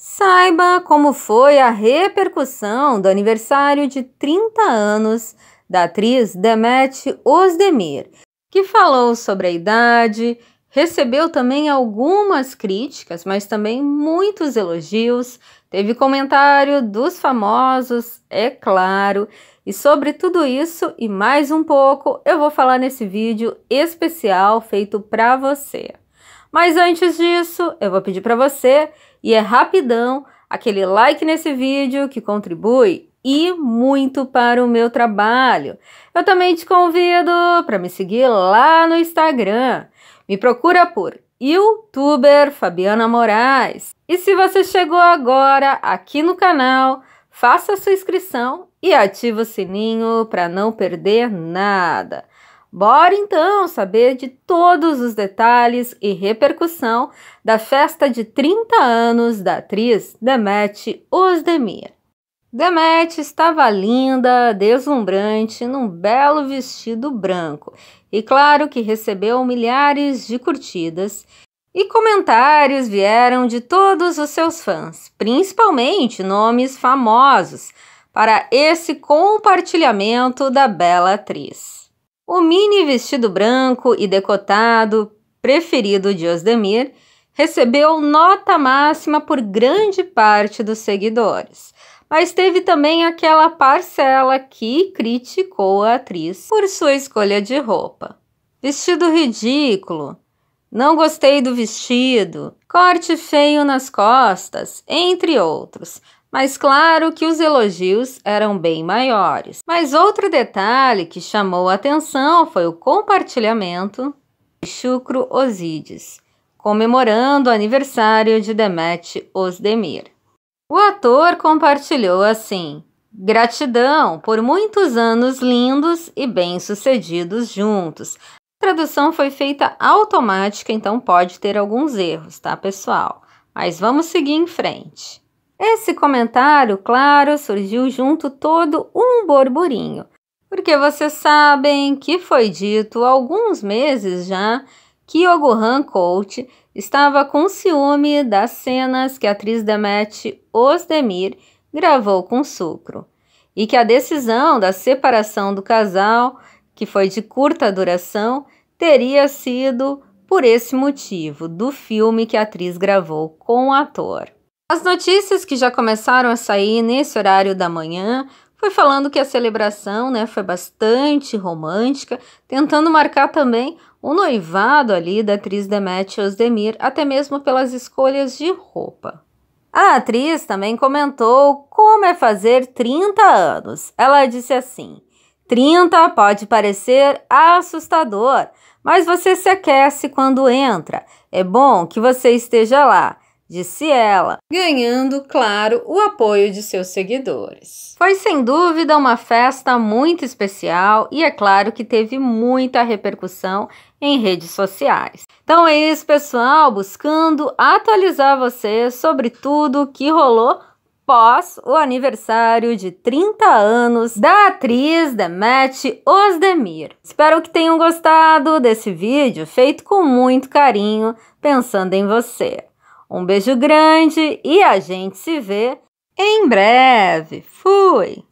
Saiba como foi a repercussão do aniversário de 30 anos da atriz Demet Osdemir, que falou sobre a idade, recebeu também algumas críticas, mas também muitos elogios, teve comentário dos famosos, é claro. E sobre tudo isso e mais um pouco, eu vou falar nesse vídeo especial feito para você. Mas antes disso, eu vou pedir para você e é rapidão aquele like nesse vídeo que contribui e muito para o meu trabalho. Eu também te convido para me seguir lá no Instagram. Me procura por youtuber Fabiana Moraes. E se você chegou agora aqui no canal, faça sua inscrição e ative o sininho para não perder nada. Bora então saber de todos os detalhes e repercussão da festa de 30 anos da atriz Demet Özdemir. Demet estava linda, deslumbrante, num belo vestido branco e claro que recebeu milhares de curtidas e comentários vieram de todos os seus fãs, principalmente nomes famosos, para esse compartilhamento da bela atriz. O mini vestido branco e decotado, preferido de Osdemir, recebeu nota máxima por grande parte dos seguidores, mas teve também aquela parcela que criticou a atriz por sua escolha de roupa. Vestido ridículo, não gostei do vestido, corte feio nas costas, entre outros. Mas claro que os elogios eram bem maiores. Mas outro detalhe que chamou a atenção foi o compartilhamento de Chucro Osídis, comemorando o aniversário de Demet Osdemir. O ator compartilhou assim: Gratidão por muitos anos lindos e bem-sucedidos juntos, Tradução foi feita automática, então pode ter alguns erros, tá, pessoal? Mas vamos seguir em frente. Esse comentário, claro, surgiu junto todo um burburinho, porque vocês sabem que foi dito há alguns meses já que Gohan Colt estava com ciúme das cenas que a atriz Demet Osdemir gravou com Sucro e que a decisão da separação do casal que foi de curta duração, teria sido por esse motivo do filme que a atriz gravou com o ator. As notícias que já começaram a sair nesse horário da manhã foi falando que a celebração né, foi bastante romântica, tentando marcar também o noivado ali da atriz Demet Demir, até mesmo pelas escolhas de roupa. A atriz também comentou como é fazer 30 anos. Ela disse assim: 30 pode parecer assustador, mas você se aquece quando entra. É bom que você esteja lá, disse ela, ganhando, claro, o apoio de seus seguidores. Foi sem dúvida uma festa muito especial e é claro que teve muita repercussão em redes sociais. Então é isso, pessoal, buscando atualizar você sobre tudo o que rolou pós o aniversário de 30 anos da atriz Demet Osdemir. Espero que tenham gostado desse vídeo feito com muito carinho, pensando em você. Um beijo grande e a gente se vê em breve. Fui!